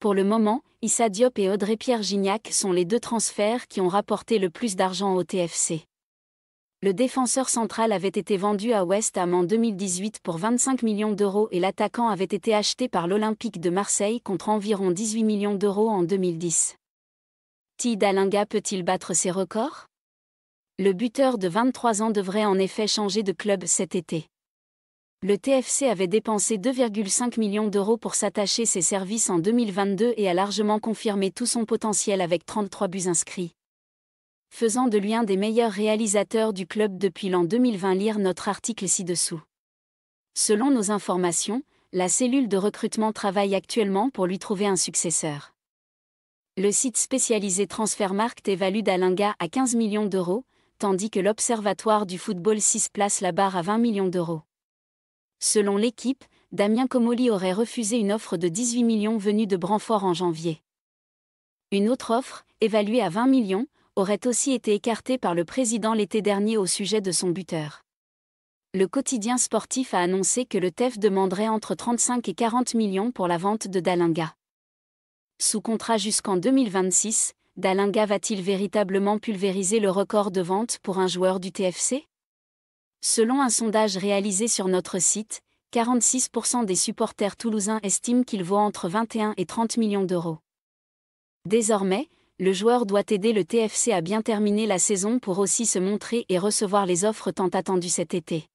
Pour le moment, Issa Diop et Audrey-Pierre Gignac sont les deux transferts qui ont rapporté le plus d'argent au TFC. Le défenseur central avait été vendu à West Ham en 2018 pour 25 millions d'euros et l'attaquant avait été acheté par l'Olympique de Marseille contre environ 18 millions d'euros en 2010. Tidalinga peut-il battre ses records Le buteur de 23 ans devrait en effet changer de club cet été. Le TFC avait dépensé 2,5 millions d'euros pour s'attacher ses services en 2022 et a largement confirmé tout son potentiel avec 33 buts inscrits. Faisant de lui un des meilleurs réalisateurs du club depuis l'an 2020, lire notre article ci-dessous. Selon nos informations, la cellule de recrutement travaille actuellement pour lui trouver un successeur. Le site spécialisé Transfermarkt évalue Dalinga à 15 millions d'euros, tandis que l'Observatoire du football 6 place la barre à 20 millions d'euros. Selon l'équipe, Damien Comoli aurait refusé une offre de 18 millions venue de Branfort en janvier. Une autre offre, évaluée à 20 millions, aurait aussi été écartée par le président l'été dernier au sujet de son buteur. Le quotidien sportif a annoncé que le TEF demanderait entre 35 et 40 millions pour la vente de Dalinga. Sous contrat jusqu'en 2026, Dalinga va-t-il véritablement pulvériser le record de vente pour un joueur du TFC Selon un sondage réalisé sur notre site, 46% des supporters toulousains estiment qu'il vaut entre 21 et 30 millions d'euros. Désormais, le joueur doit aider le TFC à bien terminer la saison pour aussi se montrer et recevoir les offres tant attendues cet été.